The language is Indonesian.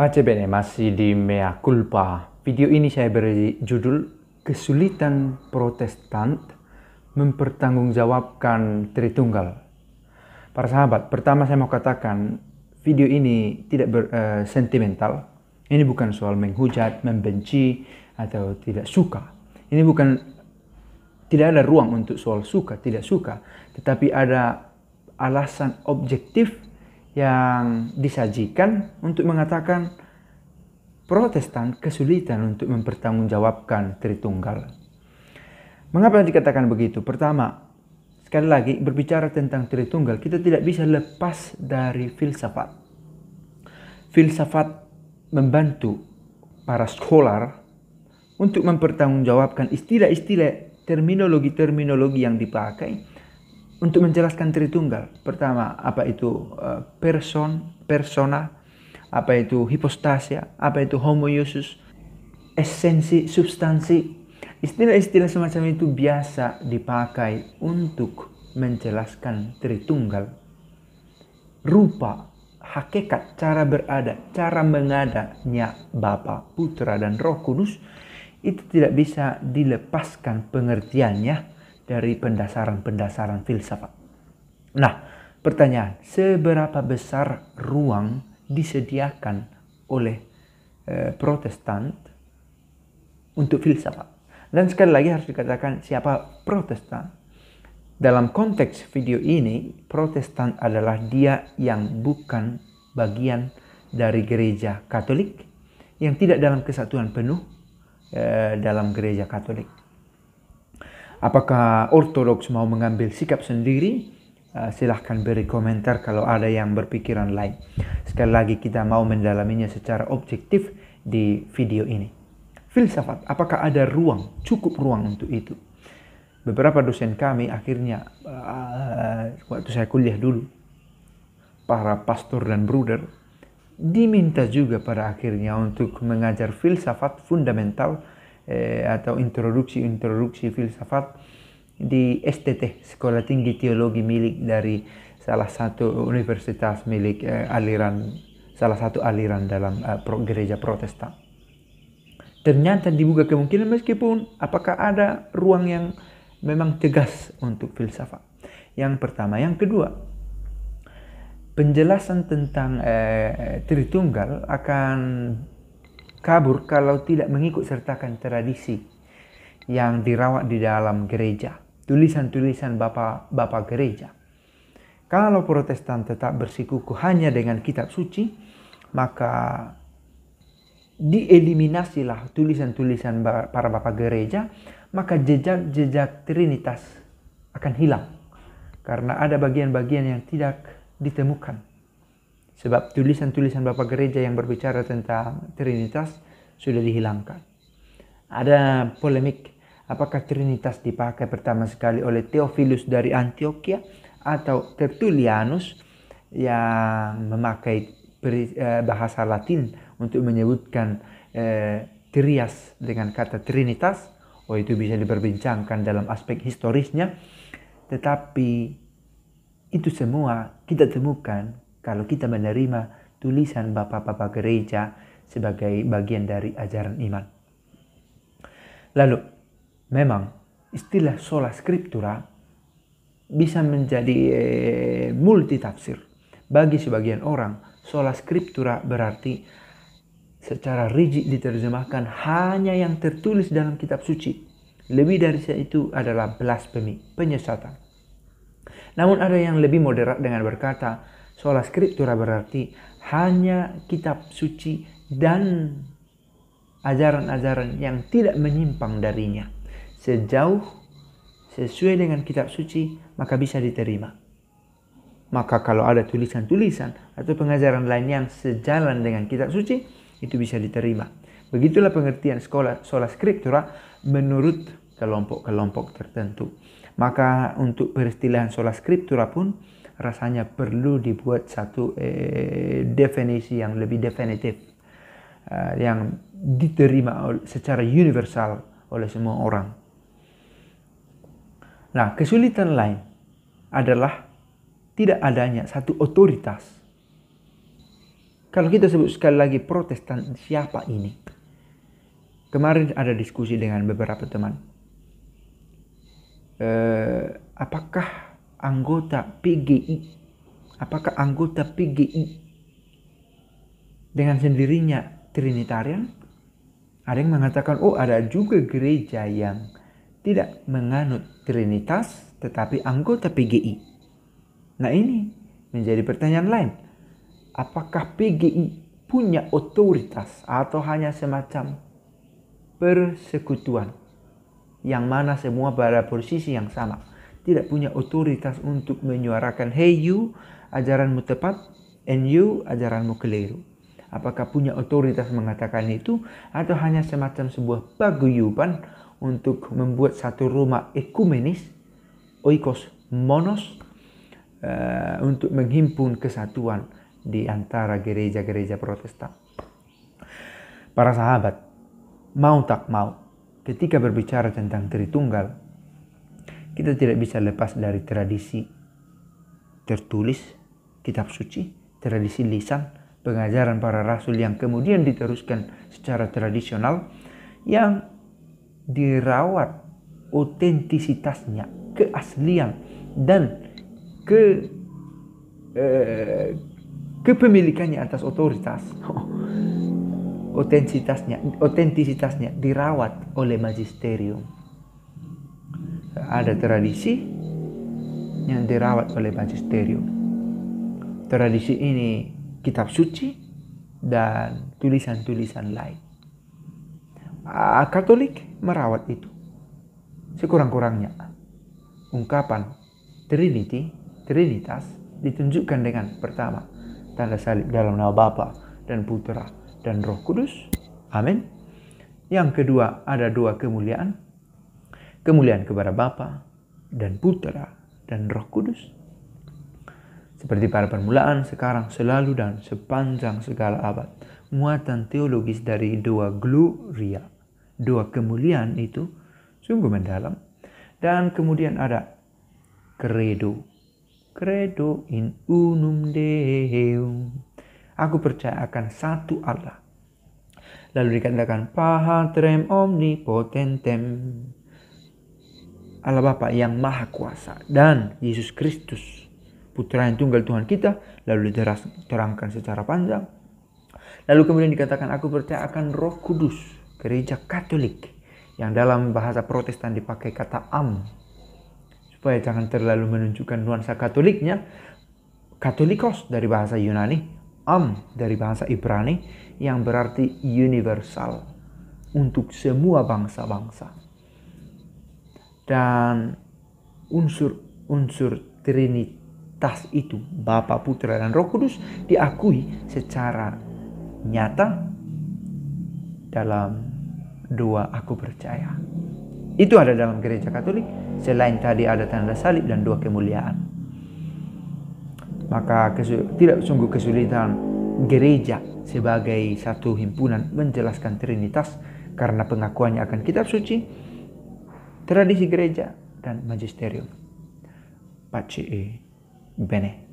Pace bene, masih di mea culpa. Video ini saya beri judul Kesulitan Protestan Mempertanggungjawabkan Tritunggal. Para sahabat, pertama saya mau katakan video ini tidak ber, uh, sentimental. Ini bukan soal menghujat, membenci, atau tidak suka. Ini bukan tidak ada ruang untuk soal suka, tidak suka, tetapi ada alasan objektif yang disajikan untuk mengatakan Protestan kesulitan untuk mempertanggungjawabkan Tritunggal. Mengapa dikatakan begitu? Pertama, sekali lagi berbicara tentang Tritunggal, kita tidak bisa lepas dari filsafat. Filsafat membantu para skolar untuk mempertanggungjawabkan istilah-istilah terminologi-terminologi yang dipakai untuk menjelaskan Tritunggal. Pertama, apa itu eh, person, persona, apa itu hipostasia, apa itu homoiosis, esensi, substansi. Istilah-istilah semacam itu biasa dipakai untuk menjelaskan Tritunggal. Rupa, hakikat, cara berada, cara mengadanya Bapa, Putra, dan Roh Kudus itu tidak bisa dilepaskan pengertiannya dari pendasaran-pendasaran filsafat. Nah, pertanyaan, seberapa besar ruang disediakan oleh eh, Protestan untuk filsafat? Dan sekali lagi harus dikatakan siapa Protestan? Dalam konteks video ini, Protestan adalah dia yang bukan bagian dari gereja Katolik yang tidak dalam kesatuan penuh eh, dalam gereja Katolik. Apakah Ortodoks mau mengambil sikap sendiri? Ah, silahkan beri komentar kalau ada yang berpikiran lain. Sekali lagi kita mau mendalaminya secara objektif di video ini. Filsafat, apakah ada ruang, cukup ruang untuk itu? Beberapa dosen kami akhirnya uh, waktu saya kuliah dulu, para pastor dan bruder diminta juga pada akhirnya untuk mengajar filsafat fundamental Eh, atau introduksi-introduksi filsafat di STT Sekolah Tinggi Teologi milik dari salah satu universitas milik eh, aliran salah satu aliran dalam eh, pro, gereja Protestan. Ternyata dibuka kemungkinan meskipun apakah ada ruang yang memang tegas untuk filsafat. Yang pertama, yang kedua, penjelasan tentang eh, Tritunggal akan kabur kalau tidak mengikut sertakan tradisi yang dirawat di dalam gereja. Tulisan-tulisan bapak-bapak gereja. Kalau protestan tetap bersikuku hanya dengan kitab suci, maka dieliminasilah tulisan-tulisan para bapak gereja, maka jejak-jejak Trinitas akan hilang. Karena ada bagian-bagian yang tidak ditemukan Sebab tulisan-tulisan Bapak Gereja yang berbicara tentang Trinitas sudah dihilangkan. Ada polemik apakah Trinitas dipakai pertama sekali oleh Theophilus dari Antioquia atau Tertullianus yang memakai eh, bahasa Latin untuk menyebutkan eh, trias dengan kata trinitas. Oh itu bisa diperbincangkan dalam aspek historisnya. Tetapi itu semua kita temukan kalau kita menerima tulisan bapak-bapak gereja sebagai bagian dari ajaran iman. Lalu, memang istilah sola scriptura bisa menjadi multi eh, multitafsir. Bagi sebagian orang, sola scriptura berarti secara rigid diterjemahkan hanya yang tertulis dalam kitab suci. Lebih dari itu adalah belas blasfemi, penyesatan. Namun ada yang lebih moderat dengan berkata, Sola Skriptura berarti hanya kitab suci dan ajaran-ajaran yang tidak menyimpang darinya. Sejauh sesuai dengan kitab suci, maka bisa diterima. Maka kalau ada tulisan-tulisan atau pengajaran lain yang sejalan dengan kitab suci, itu bisa diterima. Begitulah pengertian sekolah sola scriptura menurut kelompok-kelompok tertentu. Maka untuk peristilahan sola scriptura pun rasanya perlu dibuat satu eh, definisi yang lebih definitif eh, yang diterima secara universal oleh semua orang. Nah, kesulitan lain adalah tidak adanya satu otoritas. Kalau kita sebut sekali lagi protestan, siapa ini? Kemarin ada diskusi dengan beberapa teman. Eh, apakah anggota PGI apakah anggota PGI dengan sendirinya Trinitarian? Ada yang mengatakan, oh ada juga gereja yang tidak menganut Trinitas tetapi anggota PGI. Nah ini menjadi pertanyaan lain. Apakah PGI punya otoritas atau hanya semacam persekutuan yang mana semua pada posisi yang sama? tidak punya otoritas untuk menyuarakan hey you ajaranmu tepat and you ajaranmu keliru. Apakah punya otoritas mengatakan itu atau hanya semacam sebuah paguyuban untuk membuat satu rumah ekumenis oikos monos uh, untuk menghimpun kesatuan di antara gereja-gereja Protestan. Para sahabat mau tak mau ketika berbicara tentang Tritunggal kita tidak bisa lepas dari tradisi tertulis, kitab suci, tradisi lisan, pengajaran para rasul yang kemudian diteruskan secara tradisional yang dirawat otentisitasnya, keaslian dan ke eh, kepemilikannya atas otoritas. Otentisitasnya, otentisitasnya dirawat oleh magisterium ada tradisi yang dirawat oleh magisterium. Tradisi ini kitab suci dan tulisan-tulisan lain. Katolik merawat itu sekurang-kurangnya. Ungkapan Trinity, Trinitas ditunjukkan dengan pertama tanda salib dalam nama Bapa dan Putera dan Roh Kudus. Amin. Yang kedua ada dua kemuliaan kemuliaan kepada Bapa dan Putra dan Roh Kudus. Seperti pada permulaan, sekarang, selalu, dan sepanjang segala abad. Muatan teologis dari dua gloria, dua kemuliaan itu sungguh mendalam. Dan kemudian ada credo, credo in unum Deum. Aku percaya akan satu Allah. Lalu dikatakan Pahatrem omnipotentem Allah Bapa yang Maha Kuasa dan Yesus Kristus Putra yang tunggal Tuhan kita lalu diterangkan secara panjang. Lalu kemudian dikatakan aku percaya akan Roh Kudus, gereja Katolik yang dalam bahasa Protestan dipakai kata am. Supaya jangan terlalu menunjukkan nuansa Katoliknya. Katolikos dari bahasa Yunani, am dari bahasa Ibrani yang berarti universal untuk semua bangsa-bangsa dan unsur-unsur Trinitas itu, Bapa, Putra, dan Roh Kudus diakui secara nyata dalam dua aku percaya. Itu ada dalam gereja Katolik. Selain tadi ada tanda salib dan dua kemuliaan. Maka tidak sungguh kesulitan gereja sebagai satu himpunan menjelaskan Trinitas karena pengakuannya akan kitab suci tradisi gereja, dan magisterium. Pace e bene.